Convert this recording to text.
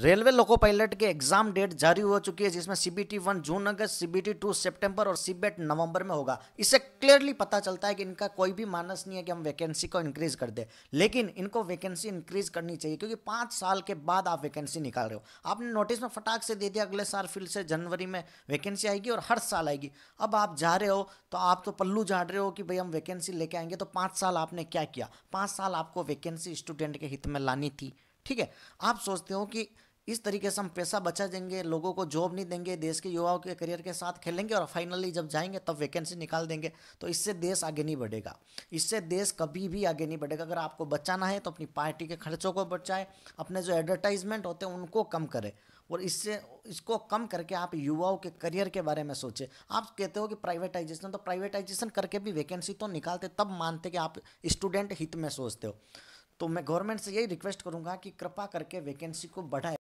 railway loco pilot के exam date जारी हो चुकी है जिसमें सीबीटी वन जून अगस्त सीबीटी टू सितंबर और सीबेट नवंबर में होगा इससे क्लियरली पता चलता है कि इनका कोई भी मानस नहीं है कि हम वैकेंसी को इंक्रीज कर दे लेकिन इनको वैकेंसी इंक्रीज करनी चाहिए क्योंकि पाँच साल के बाद आप वैकेंसी निकाल रहे हो आपने नोटिस में फटाक से दे दिया अगले साल फिर से जनवरी में वैकेंसी आएगी और हर साल आएगी अब आप जा रहे हो तो आप तो पल्लू झाड़ रहे हो कि भाई हम वैकेंसी लेके आएंगे तो पाँच साल आपने क्या किया पाँच साल आपको वैकेंसी स्टूडेंट के हित में लानी थी ठीक है आप सोचते हो कि इस तरीके से हम पैसा बचा देंगे लोगों को जॉब नहीं देंगे देश के युवाओं के करियर के साथ खेलेंगे और फाइनली जब जाएंगे तब वैकेंसी निकाल देंगे तो इससे देश आगे नहीं बढ़ेगा इससे देश कभी भी आगे नहीं बढ़ेगा अगर आपको बचाना है तो अपनी पार्टी के खर्चों को बचाए अपने जो एडवर्टाइजमेंट होते हैं उनको कम करें और इससे इसको कम करके आप युवाओं के करियर के बारे में सोचें आप कहते हो कि प्राइवेटाइजेशन तो प्राइवेटाइजेशन करके भी वैकेंसी तो निकालते तब मानते कि आप स्टूडेंट हित में सोचते हो तो मैं गवर्नमेंट से यही रिक्वेस्ट करूंगा कि कृपा करके वैकेंसी को बढ़ाए